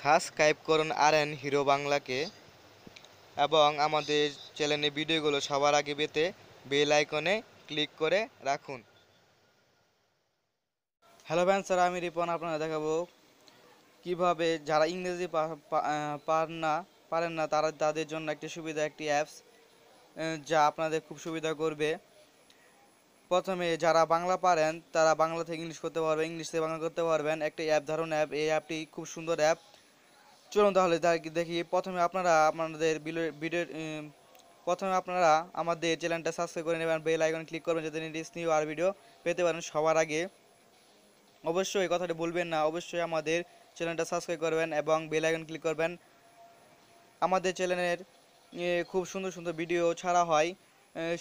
subscribe করুন আর N hero বাংলাকে এবং আমাদের চ্যানেলে ভিডিওগুলো সবার আগে পেতে বেল আইকনে ক্লিক করে রাখুন হ্যালো ভ্যান স্যার আমি রিপন আপনারা দেখাবো কিভাবে যারা ইংরেজি পার না পারেন না তারা তাদের জন্য একটি সুবিধা একটি অ্যাপস যা আপনাদের খুব সুবিধা করবে প্রথমে যারা বাংলা পারেন তারা বাংলা থেকে ইংলিশ করতে পারবেন ইংলিশ থেকে বাংলা করতে পারবেন একটি অ্যাপ ধরুন অ্যাপ এই অ্যাপটি খুব সুন্দর অ্যাপ চলুন তাহলে দেখি প্রথমে আপনারা আপনাদের ভিডিওর প্রথমে আপনারা আমাদের চ্যানেলটা সাবস্ক্রাইব করে নেবেন বেল আইকনে ক্লিক করবেন যাতে নিউ আর ভিডিও পেতে পারেন সবার আগে অবশ্যই কথাটা ভুলবেন না অবশ্যই আমাদের চ্যানেলটা সাবস্ক্রাইব করবেন এবং বেল আইকন ক্লিক করবেন আমাদের চ্যানেলের খুব সুন্দর সুন্দর ভিডিও ছাড়া হয়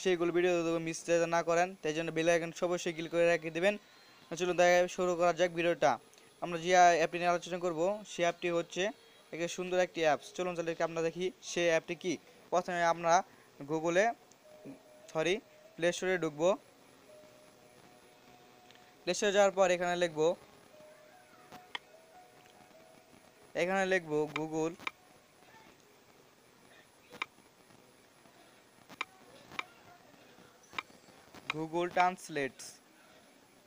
সেইগুলো ভিডিও মিস না করেন তাই জন্য বেল আইকন অবশ্যই ক্লিক করে রেখে দেবেন চলুন দেখা শুরু করা যাক ভিডিওটা আমরা যে অ্যাপটি নিয়ে আলোচনা করব সেই অ্যাপটি হচ্ছে একটি সুন্দর একটি অ্যাপস চলুন তাদেরকে আমরা দেখি সেই অ্যাপটি কি প্রথমে আমরা গুগলে সরি প্লে স্টোরে ঢুকবো প্লে স্টোরে যাওয়ার পর এখানে লিখবো এখানে লিখবো Google Google Translate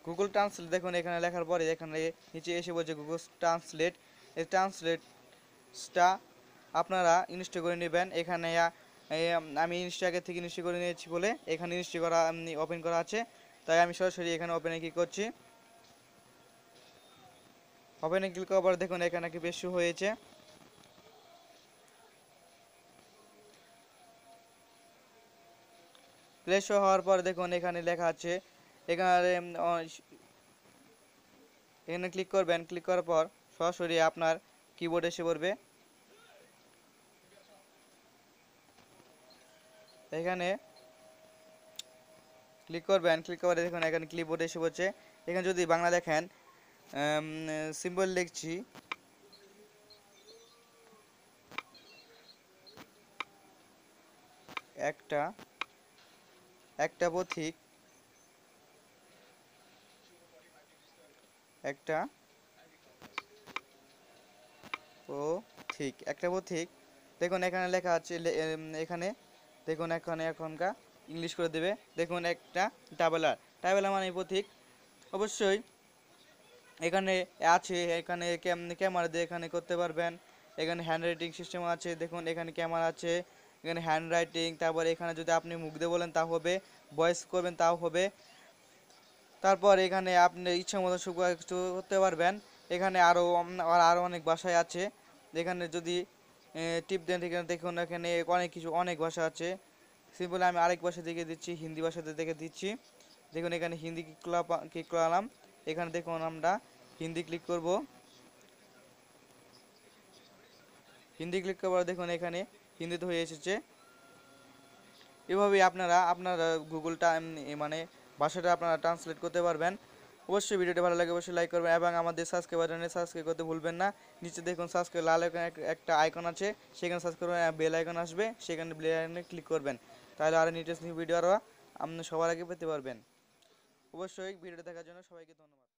Google Translate দেখুন এখানে লেখার পরে এখানে নিচে এসে বলছে গুগল ট্রান্সলেট এই ট্রান্সলেট পেজটা আপনারা ইনস্টল করে নেবেন এখানে আমি ইনস্টা আগে থেকে ইনস্টল করে নিয়েছি বলে এখানে ইনস্টল করা ওপেন করা আছে তাই আমি সরাসরি এখানে ওপেনে ক্লিক করছি ওপেনে ক্লিক করার পর দেখুন এখানে কি বেশি হয়েছে প্লে শো হওয়ার পর দেখুন এখানে লেখা আছে এখানে এখানে ক্লিক করবেন ক্লিক করার পর সরাসরি আপনার কিবোর্ড এসে পড়বে এখানে ক্লিক করবেন ক্লিক করে দেখুন এখানে ক্লিপবোর্ড এসে পড়ছে এখানে যদি বাংলা দেখেন সিম্বল লিখছি একটা একটা পথিক একটা ও ঠিক একটা বউ ঠিক দেখুন এখানে লেখা আছে এখানে দেখুন এখানে এখনকার ইংলিশ করে দেবে দেখুন একটা ট্রাভেলার ট্রাভেলার মানে পথিক অবশ্যই এখানে আছে এখানে ক্যামেরা দিয়ে এখানে করতে পারবেন এখানে হ্যান্ড রাইটিং সিস্টেম আছে দেখুন এখানে ক্যামেরা আছে এখানে হ্যান্ড রাইটিং তারপর এখানে যদি আপনি মুখ দিয়ে বলেন তা হবে ভয়েস করবেন তাও হবে তারপর এখানে আপনি ইচ্ছা মতো কিছু করতে পারবেন এখানে আরও আরও অনেক ভাষায় আছে এখানে যদি টিপ দেন এখানে দেখুন এখানে অনেক কিছু অনেক ভাষা আছে সিম্পলি আমি আরেক ভাষা দেখে দিচ্ছি হিন্দি ভাষাতে দেখে দিচ্ছি দেখুন এখানে হিন্দি ক্লিক করালাম এখানে দেখুন আমরা হিন্দি ক্লিক করব হিন্দি ক্লিক করার দেখুন এখানে হিন্দিতে হয়ে এসেছে এভাবেই আপনারা আপনারা গুগলটা মানে ভাষাটা আপনারা ট্রান্সলেট করতে পারবেন অবশ্যই ভিডিওটি ভালো লাগে অবশ্যই লাইক করবেন এবং আমাদের সাবস্ক্রাইব বাটনে সাবস্ক্রাইব করতে ভুলবেন না নিচে দেখুন সাবস্ক্রাইব লাল একটা আইকন আছে সেখানে সাবস্ক্রাইব করবেন বেল আইকন আসবে সেখানে বেল আইকনে ক্লিক করবেন তাহলে আরও নিউটেস্ট নিউ ভিডিও আরও আপনি সবার আগে পেতে পারবেন অবশ্যই ভিডিও দেখার জন্য সবাইকে ধন্যবাদ